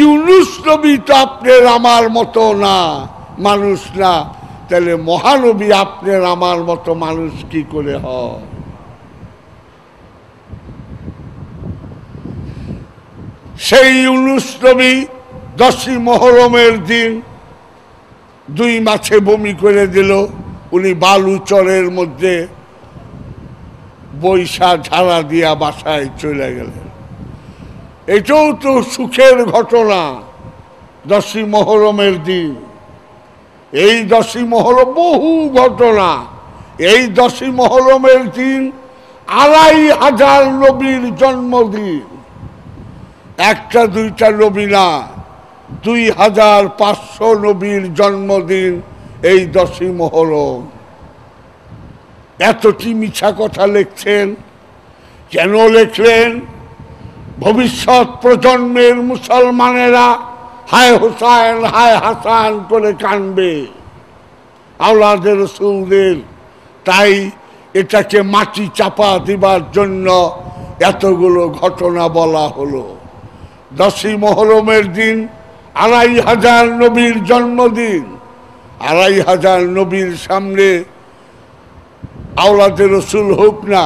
ইউনুস নবী তো আপনার আমার মতো না মানুষ না তাহলে মহানবী আপনার আমার মতো মানুষ কি করে হয় সেই ইউনুস নবী দশই মহরমের দিন দুই মাছে বমি করে দিল উনি বালুচরের মধ্যে বৈশা ঝাড়া দিয়া বাসায় চলে গেলেন এটাও তো সুখের ঘটনা দশই মহরমের দিন এই দশই মহরম বহু ঘটনা এই দশই মহরমের দিন আড়াই হাজার নবীর জন্মদিন একটা দুইটা নবী না দুই হাজার পাঁচশো নবীর জন্মদিন এই দশী মহরম এতটি মিছা কথা লিখছেন কেন লিখলেন ভবিষ্যৎ প্রজন্মের মুসলমানেরা হায় হোসায়ন হায় হাসান করে কানবে আওলাদের রসুলদের তাই এটাকে মাটি চাপা দিবার জন্য এতগুলো ঘটনা বলা হলো দশই মহরমের দিন আড়াই হাজার নবীর জন্মদিন আড়াই হাজার নবীর সামনে আওলাতে রসুল হোক না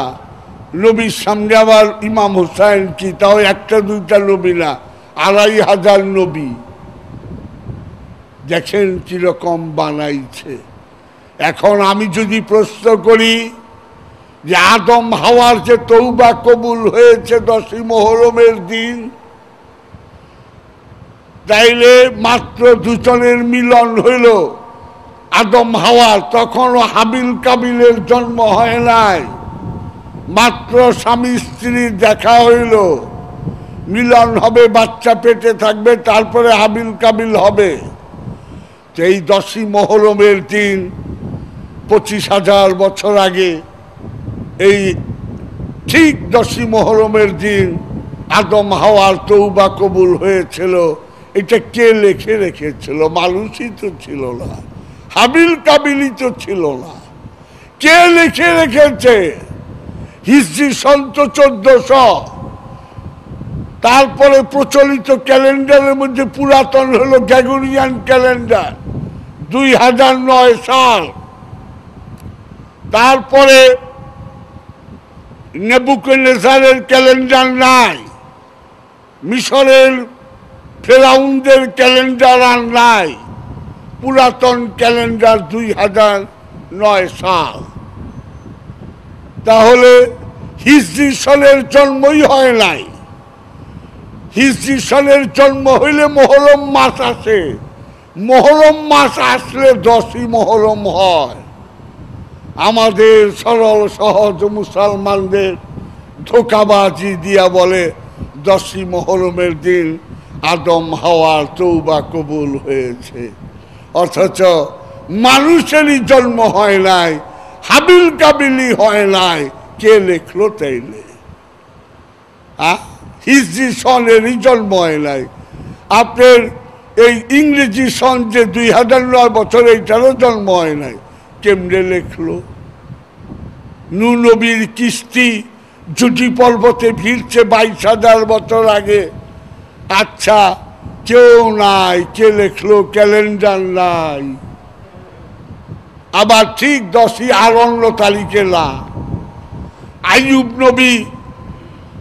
নবীর সামনে আবার ইমাম হুসাইন কি তাও একটা দুইটা নবী না আড়াই হাজার নবী দেখেন কীরকম বানাইছে এখন আমি যদি প্রশ্ন করি যে আদম হাওয়ার যে তৌবা কবুল হয়েছে দশই মহরমের দিন তাইলে মাত্র দুজনের মিলন হইল আদম হাওয়ার তখনও হাবিল কাবিলের জন্ম হয় নাই মাত্র স্বামী স্ত্রীর দেখা হইল মিলন হবে বাচ্চা পেটে থাকবে তারপরে হাবিল কাবিল হবে এই দশী মহরমের দিন পঁচিশ হাজার বছর আগে এই ঠিক দশী মহরমের দিন আদম হাওয়ার তৌবা কবুল হয়েছিল এটা কে লেখে রেখেছিল মানুষই তো ছিল না হাবিল কাবিলি তো ছিল না কে লিখে রেখেছে হিস্ট্রি সন্ত চোদ্দশ তারপরে প্রচলিত ক্যালেন্ডারের মধ্যে পুরাতন হলো গ্যাগোরিয়ান ক্যালেন্ডার দুই হাজার নয় সাল তারপরে নেবুকের ক্যালেন্ডার নাই মিশরের ফেরাউনদের ক্যালেন্ডার আর নাই পুরাতন ক্যালেন্ডার দুই হাজার নয় সাল তাহলে হিজরি সালের জন্মই হয় নাই হিজরি সনের জন্ম হইলে মহরম মাস আসে মহরম মাস আসলে দশই মহরম হয় আমাদের সরল সহজ মুসলমানদের ধোকাবাজি দিয়া বলে দশই মহরমের দিন আদম হওয়ার তৌবা কবুল হয়েছে অথচ মানুষেরই জন্ম হয় নাই হাবিল কাবিলি হয় নাই কে লেখলো তাইলে হিজি সনেরই জন্ম হয় নাই আপনার এই ইংরেজি সন যে দুই হাজার নয় বছর এইটারও জন্ম হয় নাই কেমনে লেখলো নুনবীর কিস্তি জুটি পর্বতে ভিড়ছে বাইশ হাজার বছর আগে আচ্ছা কেউ নাই কে লেখলো ক্যালেন্ডার নাই আবার ঠিক দশই আরণ্য তারিখে না আইয়ুব নবী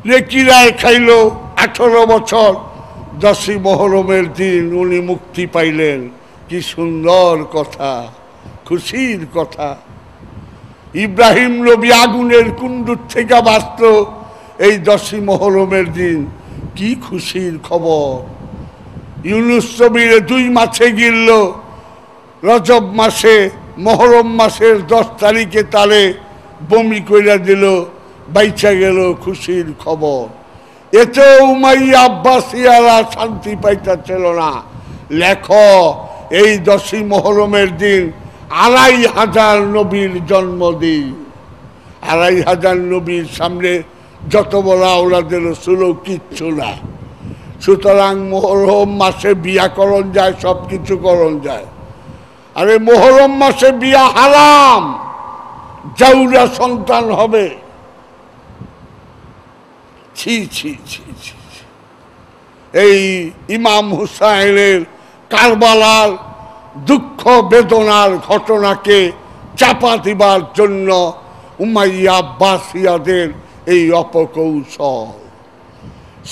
যে কিরায় খাইল আঠেরো বছর দশই মহরমের দিন উনি মুক্তি পাইলেন কি সুন্দর কথা খুশির কথা ইব্রাহিম নবী আগুনের কুণ্ডুর থেকে বাঁচত এই দশই মহরমের দিন কি খুশির খবর ইউনুস ছবির দুই মাসে গিলল রজব মাসে মহরম মাসের দশ তারিখে তারে বমি কইরা দিল বাইচা গেল খুশির খবর এতে উমাইয়া আব্বাসিয়ারা শান্তি পাইতেছিল না লেখ এই দশী মহরমের দিন আড়াই হাজার নবীর জন্মদিন আড়াই হাজার নবীর সামনে যত বলা ওলাদের রসুলও কিচ্ছু না সুতরাং মোহরম মাসে বিয়া করণ যায় সব কিছু করণ যায় আরে মোহরম মাসে বিয়া হারাম জাউরা সন্তান হবে ছি ছি ছি ছি এই ইমাম হুসাইনের কারবালার দুঃখ বেদনার ঘটনাকে চাপা দিবার জন্য উমাইয়া বাসিয়াদের এই অপকৌশল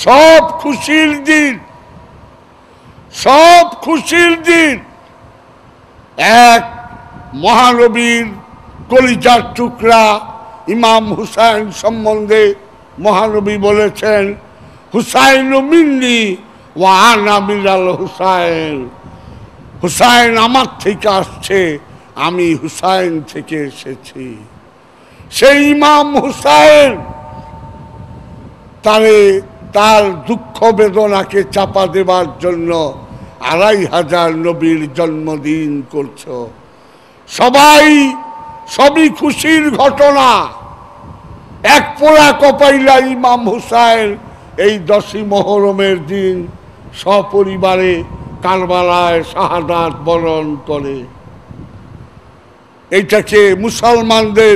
সব খুশির দিন সব খুশির দিন এক মহানবীর কলিজার টুকরা ইমাম হুসাইন সম্বন্ধে মহানবী বলেছেন হুসাইন মিন্নি ও আনা মিলাল হুসাইন হুসাইন আমার থেকে আসছে আমি হুসাইন থেকে এসেছি সেই ইমাম হুসাইন তারে তার দুঃখ বেদনাকে চাপা দেবার জন্য আড়াই হাজার নবীর জন্মদিন করছ সবাই সবই খুশির ঘটনা এক পোড়া কপাইলা ইমাম হুসাইন এই দশী মহরমের দিন সপরিবারে কারবালায় শাহাদাত বরণ করে এইটাকে মুসলমানদের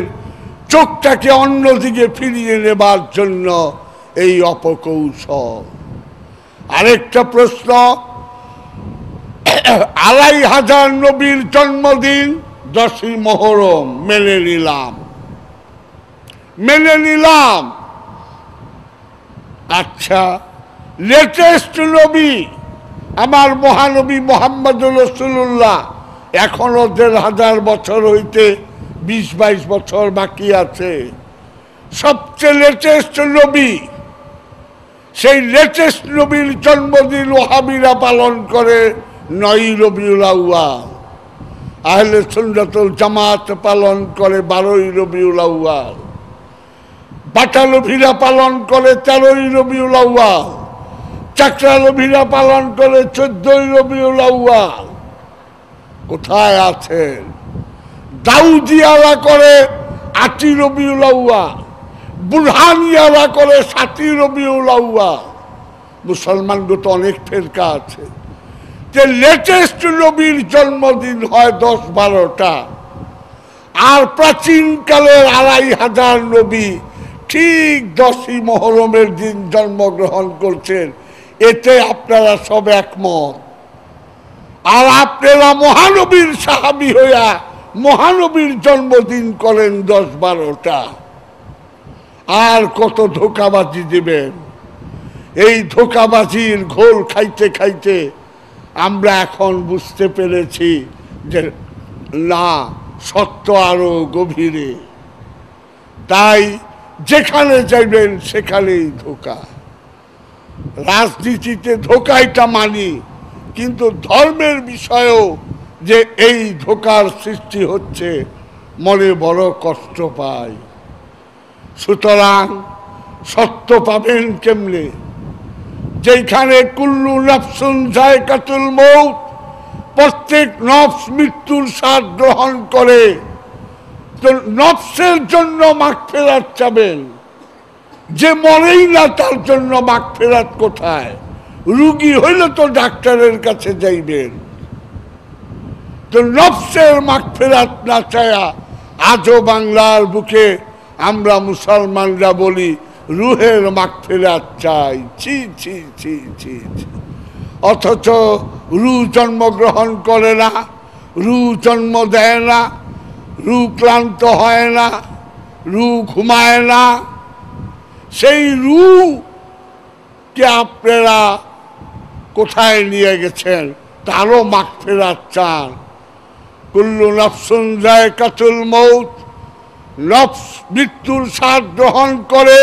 চোখটাকে অন্যদিকে ফিরিয়ে নেবার জন্য এই অপকৌশল আরেকটা প্রশ্ন আড়াই হাজার নবীর জন্মদিন দশই মহরম মেনে নিলাম মেনে নিলাম আচ্ছা লেটেস্ট নবী আমার মহানবী মোহাম্মদ রসুল্লাহ এখনো দেড় হাজার বছর হইতে বিশ বাইশ বছর বাকি আছে সবচেয়ে লেটেস্ট নবী সেই লেটেস্ট নবীর জন্মদিন ওহাবিরা পালন করে নয় রবিউল আউয়াল আহলে সুন্দর জামাত পালন করে বারোই রবিউল আউয়াল বাটালভীরা পালন করে তেরোই রবিউল আউয়াল চাকরালভীরা পালন করে চোদ্দই রবিউল আউয়াল কোথায় আছেন দাউদিয়ালা করে আটি রবিউল আউয়াল বুরহানিয়ারা করে সাতি রবিউল আউ্বা মুসলমানগুলো তো অনেক ফেরকা আছে যে লেটেস্ট নবীর জন্মদিন হয় দশ বারোটা আর প্রাচীনকালের আড়াই হাজার নবী ঠিক দশই মহরমের দিন জন্মগ্রহণ করছেন এতে আপনারা সব একমত আর আপনারা মহানবীর সাহাবি হইয়া মহানবীর জন্মদিন করেন দশ বারোটা আর কত ধোকাবাজি দেবেন এই ধোকাবাজির ঘোল খাইতে খাইতে আমরা এখন বুঝতে পেরেছি যে না সত্য আরো গভীরে তাই যেখানে যাইবেন সেখানেই ধোকা রাজনীতিতে এটা মানি কিন্তু ধর্মের বিষয়েও যে এই ধোকার সৃষ্টি হচ্ছে মনে বড় কষ্ট পায় সুতরাং সত্য পাবেন কেমনে যেখানে কুল্লু নফসুন জায়কাতুল মৌত প্রত্যেক নফস মৃত্যুর স্বাদ গ্রহণ করে তো নফসের জন্য মাঠ ফেরাত চাবেন যে মরেই না তার জন্য মাঠ ফেরাত কোথায় রুগী হইলে তো ডাক্তারের কাছে যাইবেন তো নফসের মাঠ ফেরাত না চায়া আজও বাংলার বুকে আমরা মুসলমানরা বলি রুহের মাগফেরাত চাই ছি ছি ছি ছি অথচ রু জন্মগ্রহণ করে না রু জন্ম দেয় না রু ক্লান্ত হয় না রু ঘুমায় না সেই রু কে আপনারা কোথায় নিয়ে গেছেন তারও মাগফেরাত চান কুল্লু নফসুন যায় কাতুল মৌত নফস মৃত্যুর সার গ্রহণ করে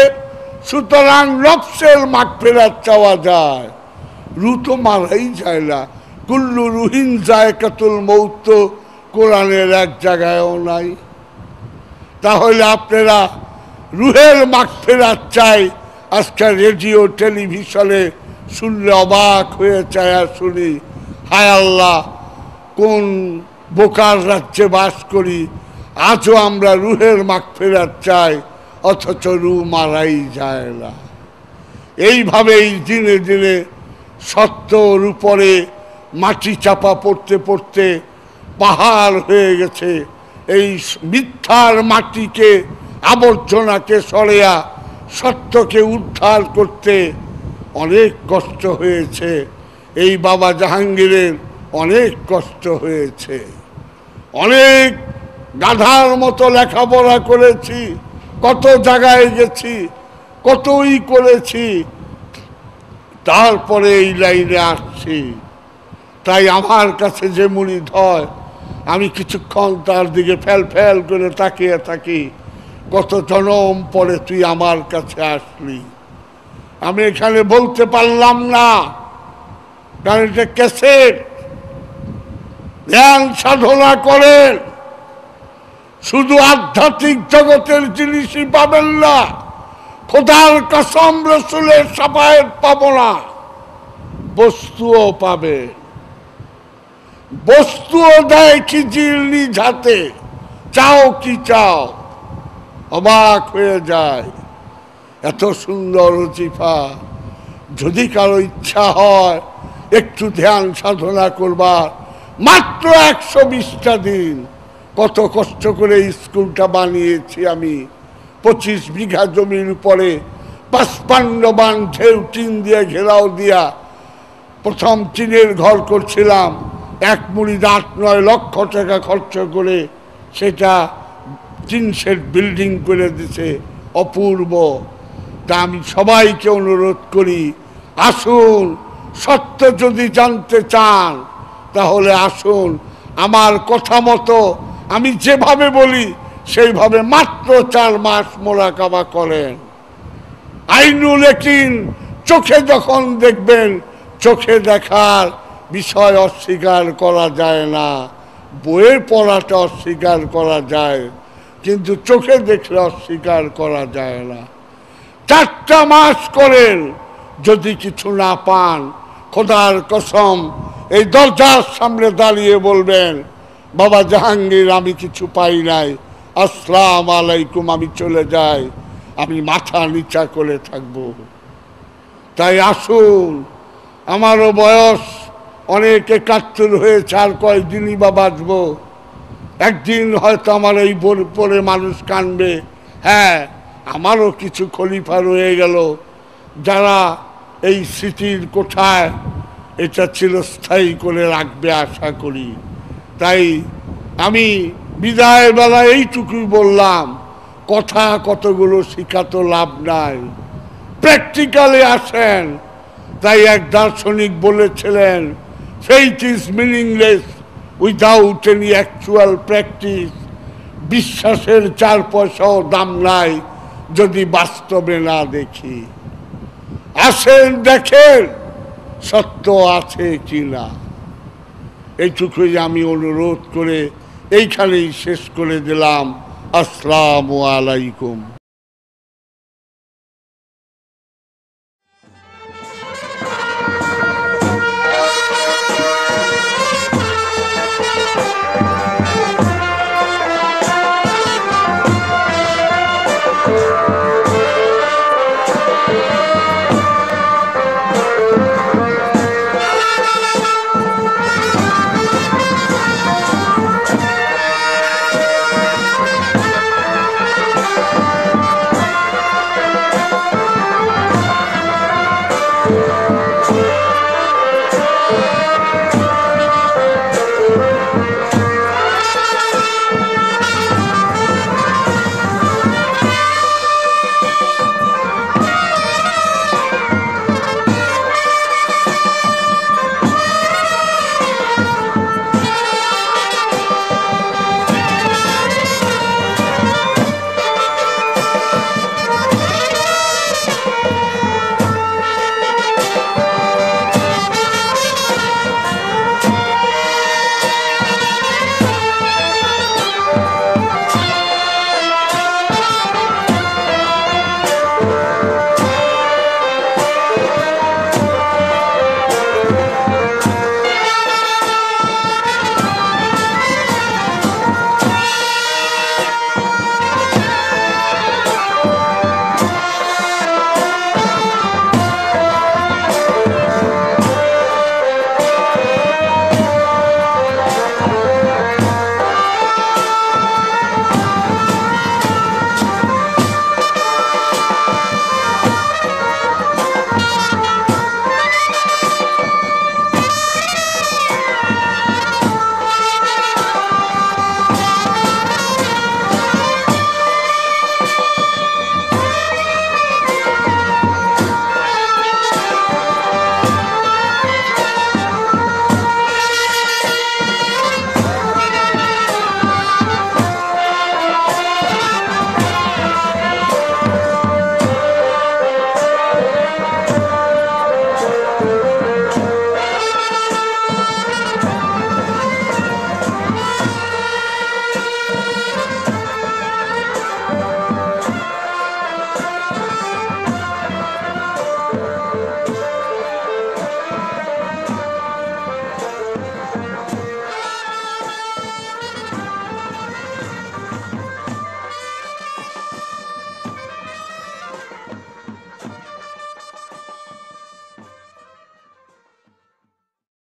সুতরাং নফসের মাঠ ফেরার চাওয়া যায় রু তো মারাই যায় না কুল্লু রুহিন যায় কাতুল মৌত কোরআনের এক জায়গায়ও নাই তাহলে আপনারা রুহের মাঠ ফেরার চাই আজকে রেডিও টেলিভিশনে শুনলে অবাক হয়ে আর শুনি হায় আল্লাহ কোন বোকার রাজ্যে বাস করি আজও আমরা রুহের মাখ ফেরার চাই অথচ রু মারাই যায় না এইভাবেই দিনে দিনে সত্যর উপরে মাটি চাপা পড়তে পড়তে পাহাড় হয়ে গেছে এই মিথ্যার মাটিকে আবর্জনাকে সরেয়া সত্যকে উদ্ধার করতে অনেক কষ্ট হয়েছে এই বাবা জাহাঙ্গীরের অনেক কষ্ট হয়েছে অনেক গাধার মতো লেখাপড়া করেছি কত জায়গায় গেছি কতই করেছি তারপরে এই লাইনে আসছি তাই আমার কাছে যে মুড়িদ হয় আমি কিছুক্ষণ তার দিকে ফ্যাল ফ্যাল করে তাকিয়ে থাকি কত জনম পরে তুই আমার কাছে আসলি আমি এখানে বলতে পারলাম না কারণ এটা ক্যাসেট ধ্যান সাধনা করেন শুধু আধ্যাত্মিক জগতের জিনিসই পাবেন না খোদার কসম রসুলের সাফায়ের পাব না বস্তুও পাবে বস্তুও দেয় কি নিজ হাতে চাও কি চাও অবাক হয়ে যায় এত সুন্দর চিফা যদি কারো ইচ্ছা হয় একটু ধ্যান সাধনা করবার মাত্র একশো বিশটা দিন কত কষ্ট করে স্কুলটা বানিয়েছি আমি পঁচিশ বিঘা জমির উপরে পাঁচপান্ন বান ঢেউ টিন দিয়ে ঘেরাও দিয়া প্রথম টিনের ঘর করছিলাম এক মুড়ি আট নয় লক্ষ টাকা খরচ করে সেটা টিন সেট বিল্ডিং করে দিছে অপূর্ব তা আমি সবাইকে অনুরোধ করি আসুন সত্য যদি জানতে চান তাহলে আসুন আমার কথা মতো আমি যেভাবে বলি সেইভাবে মাত্র চার মাস মোরাকাবা করেন আইনুল একিন চোখে যখন দেখবেন চোখে দেখার বিষয় অস্বীকার করা যায় না বইয়ের পড়াটা অস্বীকার করা যায় কিন্তু চোখে দেখলে অস্বীকার করা যায় না চারটা মাস করেন যদি কিছু না পান খোদার কসম এই দরজার সামনে দাঁড়িয়ে বলবেন বাবা জাহাঙ্গীর আমি কিছু পাই নাই আসসালাম আলাইকুম আমি চলে যাই আমি মাথা নিচা করে থাকব তাই আসুন আমারও বয়স অনেক একাত্তর হয়েছে আর কয়েকদিনই বা বাঁচব একদিন হয়তো আমার এই বোর পরে মানুষ কানবে হ্যাঁ আমারও কিছু খলিফা রয়ে গেল যারা এই স্মৃতির কোঠায় এটা চিরস্থায়ী করে রাখবে আশা করি তাই আমি বিদায় বেলা এইটুকুই বললাম কথা কতগুলো তো লাভ নাই প্র্যাকটিক্যালে আসেন তাই এক দার্শনিক বলেছিলেন faith is meaningless without any actual practice বিশ্বাসের চার পয়সাও দাম নাই যদি বাস্তবে না দেখি আসেন দেখেন সত্য আছে কি না এইটুকুই আমি অনুরোধ করে এইখানেই শেষ করে দিলাম আসসালামু আলাইকুম